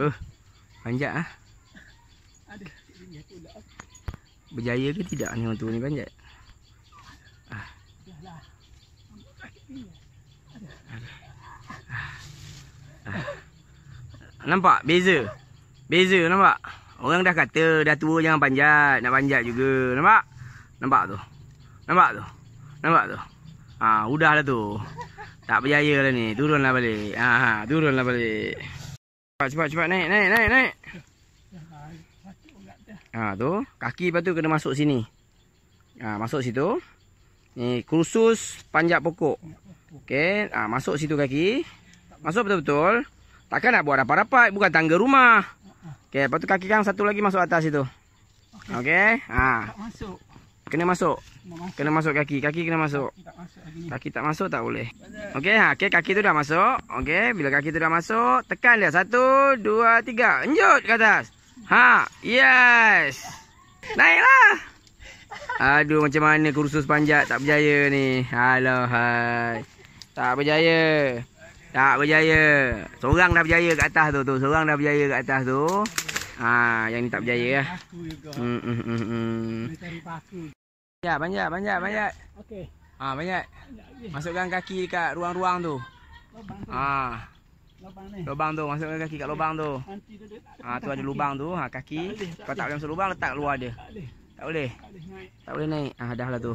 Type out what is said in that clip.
Oh, panjat ah. Berjaya ke tidak ni orang turun ni panjat? Ah. ah. Nampak beza. Beza nampak. Orang dah kata dah tua jangan panjat, nak panjat juga. Nampak? Nampak tu. Nampak tu. Nampak tu. Ah, ha, udahlah tu. Tak berjaya lah ni. Turunlah balik. Ah, ah turunlah balik. Cepat cepat cepat naik naik naik naik. Ha tu, kaki lepas tu kena masuk sini. Ha masuk situ. Ni kursus panjat pokok. Okey, ha masuk situ kaki. Masuk betul-betul. Takkan nak buat rapat-rapat bukan tangga rumah. Okey, lepas tu kaki kang satu lagi masuk atas situ. Okey. Okay. Ha. Tak masuk kena masuk. Kena masuk kaki. Kaki kena masuk. Kaki tak masuk tak boleh. Okey, ha, okey kaki tu dah masuk. Okey, bila kaki tu dah masuk, tekan dia. Satu, dua, tiga. Enjut ke atas. Ha, yes. Naiklah. Aduh, macam mana kursus panjat tak berjaya ni. Halo, hai. Tak berjaya. Tak berjaya. Seorang dah berjaya kat atas tu tu. Seorang dah berjaya kat atas tu. Ha, yang ni tak berjaya lah. Aku Hmm, hmm, hmm, hmm. Ya banyak, banyak, banyak. Okey. Ah banyak. Masukkan kaki dekat ruang-ruang tu. Lubang tu. Ah. Lubang ni. Lubang tu, masukkan kaki kat lubang tu. Ah tu ada lubang tu, ha kaki. Kalau tak boleh masuk lubang, letak luar dia. Tak boleh. Tak boleh. naik. Ah, dahlah lah tu.